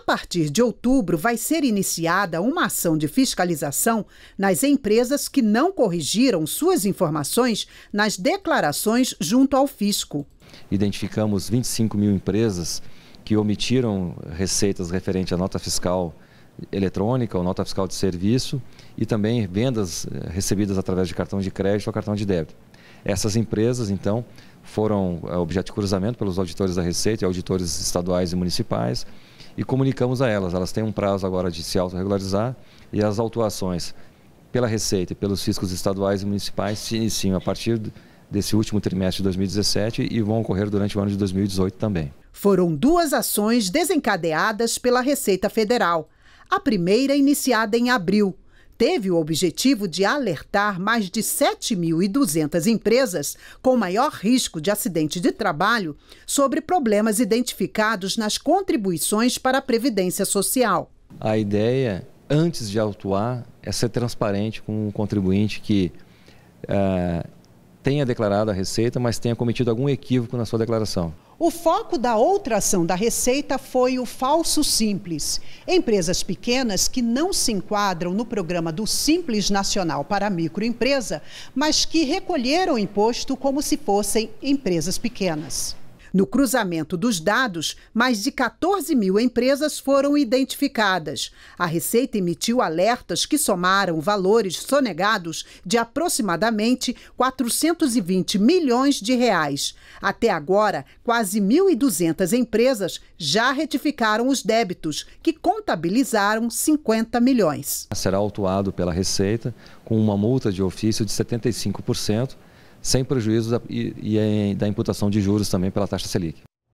A partir de outubro, vai ser iniciada uma ação de fiscalização nas empresas que não corrigiram suas informações nas declarações junto ao fisco. Identificamos 25 mil empresas que omitiram receitas referentes à nota fiscal eletrônica ou nota fiscal de serviço e também vendas eh, recebidas através de cartão de crédito ou cartão de débito. Essas empresas, então, foram eh, objeto de cruzamento pelos auditores da Receita e auditores estaduais e municipais e comunicamos a elas. Elas têm um prazo agora de se autorregularizar e as autuações pela Receita e pelos fiscos estaduais e municipais se iniciam a partir desse último trimestre de 2017 e vão ocorrer durante o ano de 2018 também. Foram duas ações desencadeadas pela Receita Federal. A primeira iniciada em abril teve o objetivo de alertar mais de 7.200 empresas com maior risco de acidente de trabalho sobre problemas identificados nas contribuições para a Previdência Social. A ideia, antes de autuar, é ser transparente com o contribuinte que uh, tenha declarado a receita, mas tenha cometido algum equívoco na sua declaração. O foco da outra ação da Receita foi o falso simples. Empresas pequenas que não se enquadram no programa do Simples Nacional para Microempresa, mas que recolheram imposto como se fossem empresas pequenas. No cruzamento dos dados, mais de 14 mil empresas foram identificadas. A Receita emitiu alertas que somaram valores sonegados de aproximadamente 420 milhões de reais. Até agora, quase 1.200 empresas já retificaram os débitos, que contabilizaram 50 milhões. Será autuado pela Receita com uma multa de ofício de 75% sem prejuízo da, e, e eh, da imputação de juros também pela taxa Selic.